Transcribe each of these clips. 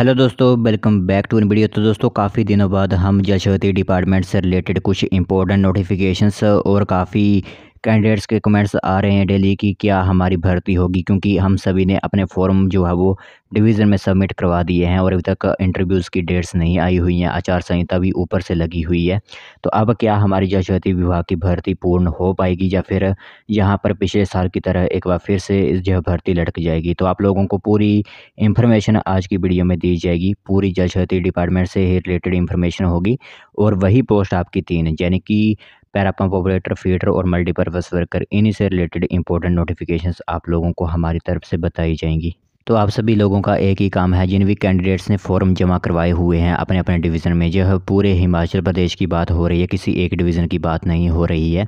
hello दोस्तों welcome back to in video तो दोस्तों काफ़ी दिनों बाद हम जल शक्ति डिपार्टमेंट से रिलेटेड कुछ इंपॉर्टेंट नोटिफिकेशंस और काफ़ी कैंडिडेट्स के कमेंट्स आ रहे हैं डेली कि क्या हमारी भर्ती होगी क्योंकि हम सभी ने अपने फॉर्म जो है वो डिवीज़न में सबमिट करवा दिए हैं और अभी तक इंटरव्यूज़ की डेट्स नहीं आई हुई हैं आचार संहिता भी ऊपर से लगी हुई है तो अब क्या हमारी जशवती विभाग की भर्ती पूर्ण हो पाएगी या फिर यहाँ पर पिछले साल की तरह एक बार फिर से जो भर्ती लटक जाएगी तो आप लोगों को पूरी इंफॉर्मेशन आज की वीडियो में दी जाएगी पूरी जशवती डिपार्टमेंट से ही रिलेटेड इंफॉर्मेशन होगी और वही पोस्ट आपकी तीन यानी कि पैरा पंप ऑपरेटर फीडर और मल्टीपर्पज़ वर्कर इन्हीं से रिलेटेड इंपॉर्टेंट नोटिफिकेशंस आप लोगों को हमारी तरफ से बताई जाएंगी तो आप सभी लोगों का एक ही काम है जिन भी कैंडिडेट्स ने फॉर्म जमा करवाए हुए हैं अपने अपने डिवीज़न में जो है पूरे हिमाचल प्रदेश की बात हो रही है किसी एक डिवीज़न की बात नहीं हो रही है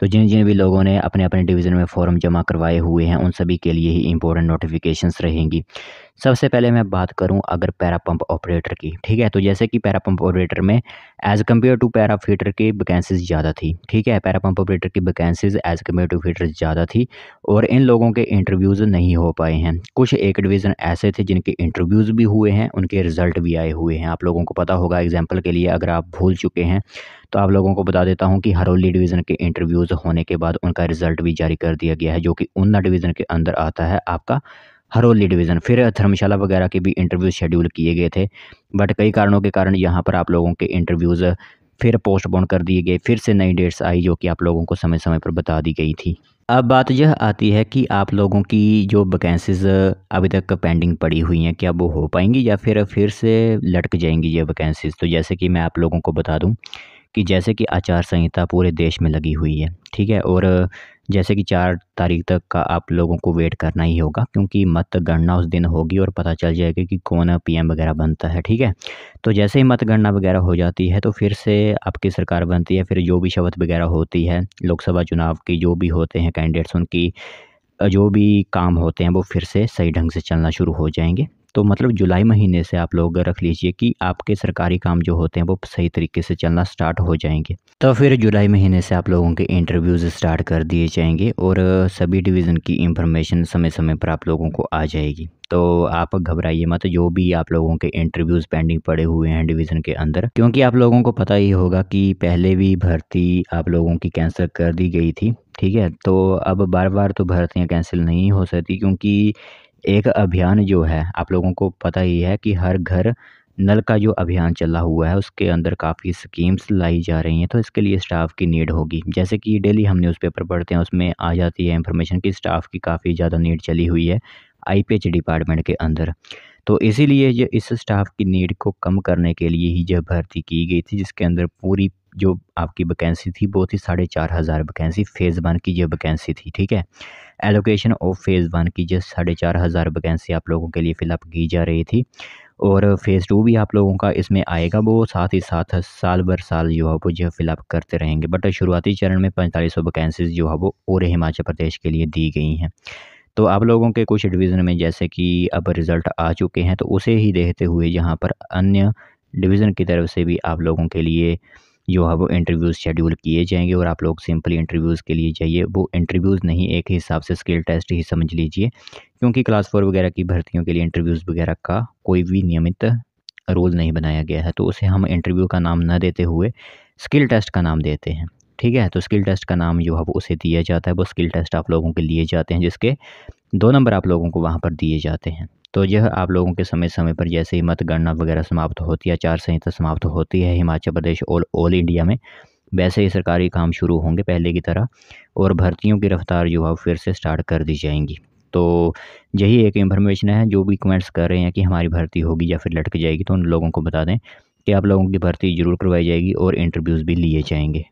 तो जिन जिन भी लोगों ने अपने अपने डिवीज़न में फॉर्म जमा करवाए हुए हैं उन सभी के लिए ही इंपॉर्टेंट नोटिफिकेशंस रहेंगी सबसे पहले मैं बात करूं अगर पैरा पंप ऑपरेटर की ठीक है तो जैसे कि पैरा पंप ऑपरेटर में as compare to para feeder की वैकेंसीज ज़्यादा थी ठीक है पैरा पंप ऑपरेटर की vacancies as compare to feeder ज़्यादा थी और इन लोगों के इंटरव्यूज़ नहीं हो पाए हैं कुछ एक डिवीज़न ऐसे थे जिनके इंटरव्यूज़ भी हुए हैं उनके रिज़ल्ट भी आए हुए हैं आप लोगों को पता होगा एग्जाम्पल के लिए अगर आप भूल चुके हैं तो आप लोगों को बता देता हूँ कि हरोली डिवीज़न के इंटरव्यूज़ होने के बाद उनका रिज़ल्ट भी जारी कर दिया गया है जो कि ऊना डिवीज़न के अंदर आता है आपका हरोली डिवीज़न फिर धर्मशाला वगैरह के भी इंटरव्यू शेड्यूल किए गए थे बट कई कारणों के कारण यहाँ पर आप लोगों के इंटरव्यूज़ फिर पोस्टपोन कर दिए गए फिर से नई डेट्स आई जो कि आप लोगों को समय समय पर बता दी गई थी अब बात यह आती है कि आप लोगों की जो वैकेंसीज अभी तक पेंडिंग पड़ी हुई हैं क्या वो हो पाएंगी या फिर फिर से लटक जाएंगी ये वैकेंसीज तो जैसे कि मैं आप लोगों को बता दूं कि जैसे कि आचार संहिता पूरे देश में लगी हुई है ठीक है और जैसे कि चार तारीख तक का आप लोगों को वेट करना ही होगा क्योंकि मतगणना उस दिन होगी और पता चल जाएगा कि कौन पीएम वगैरह बनता है ठीक है तो जैसे ही मतगणना वगैरह हो जाती है तो फिर से आपकी सरकार बनती है फिर जो भी शपथ वगैरह होती है लोकसभा चुनाव की जो भी होते हैं कैंडिडेट्स उनकी जो भी काम होते हैं वो फिर से सही ढंग से चलना शुरू हो जाएंगे तो मतलब जुलाई महीने से आप लोग रख लीजिए कि आपके सरकारी काम जो होते हैं वो सही तरीके से चलना स्टार्ट हो जाएंगे तो फिर जुलाई महीने से आप लोगों के इंटरव्यूज़ स्टार्ट कर दिए जाएंगे और सभी डिवीज़न की इंफॉर्मेशन समय समय पर आप लोगों को आ जाएगी तो आप घबराइए मत जो भी आप लोगों के इंटरव्यूज़ पेंडिंग पड़े हुए हैं डिवीज़न के अंदर क्योंकि आप लोगों को पता ही होगा कि पहले भी भर्ती आप लोगों की कैंसिल कर दी गई थी ठीक है तो अब बार बार तो भर्तियाँ कैंसिल नहीं हो सकती क्योंकि एक अभियान जो है आप लोगों को पता ही है कि हर घर नल का जो अभियान चला हुआ है उसके अंदर काफ़ी स्कीम्स लाई जा रही हैं तो इसके लिए स्टाफ़ की नीड होगी जैसे कि डेली हम न्यूज़पेपर पढ़ते हैं उसमें आ जाती है इंफॉर्मेशन कि स्टाफ़ की काफ़ी ज़्यादा नीड चली हुई है आईपीएच डिपार्टमेंट के अंदर तो इसीलिए जो इस स्टाफ़ की नीड को कम करने के लिए ही जो भर्ती की गई थी जिसके अंदर पूरी जो आपकी वैकेंसी थी वो थी साढ़े चार हज़ार वैकेंसी फ़ेज़ वन की जो वैकेंसी थी ठीक है एलोकेशन ऑफ फ़ेज़ वन की जो साढ़े चार हज़ार वैकेंसी आप लोगों के लिए फ़िलअप की जा रही थी और फ़ेज़ टू भी आप लोगों का इसमें आएगा वो साथ ही साथ साल भर साल जो है वो जो फ़िलअप करते रहेंगे बट शुरुआती चरण में पैंतालीस सौ वैकेंसीज जो है वो पूरे हिमाचल प्रदेश के लिए दी गई हैं तो आप लोगों के कुछ डिवीज़न में जैसे कि अब रिज़ल्ट आ चुके हैं तो उसे ही देखते हुए यहाँ पर अन्य डिवीज़न की तरफ से भी आप लोगों के लिए जो है वो इंटरव्यूज़ शेड्यूल किए जाएंगे और आप लोग सिंपली इंटरव्यूज़ के लिए जाइए वो इंटरव्यूज़ नहीं एक हिसाब से स्किल टेस्ट ही समझ लीजिए क्योंकि क्लास फोर वगैरह की भर्तियों के लिए इंटरव्यूज़ वगैरह का कोई भी नियमित रोल नहीं बनाया गया है तो उसे हम इंटरव्यू का नाम ना देते हुए स्किल टेस्ट का नाम देते हैं ठीक है तो स्किल टेस्ट का नाम जो है वो उसे दिया जाता है वो स्किल टेस्ट आप लोगों के लिए जाते हैं जिसके दो नंबर आप लोगों को वहाँ पर दिए जाते हैं तो यह आप लोगों के समय समय पर जैसे ही मतगणना वगैरह समाप्त होती है आचार संहिता समाप्त होती है Himachal Pradesh all all India में वैसे ही सरकारी काम शुरू होंगे पहले की तरह और भर्तियों की रफ़्तार जो है फिर से स्टार्ट कर दी जाएंगी तो यही एक इन्फॉर्मेशन है जो भी कमेंट्स कर रहे हैं कि हमारी भर्ती होगी या फिर लटक जाएगी तो उन लोगों को बता दें कि आप लोगों की भर्ती ज़रूर करवाई जाएगी और इंटरव्यूज़ भी लिए जाएंगे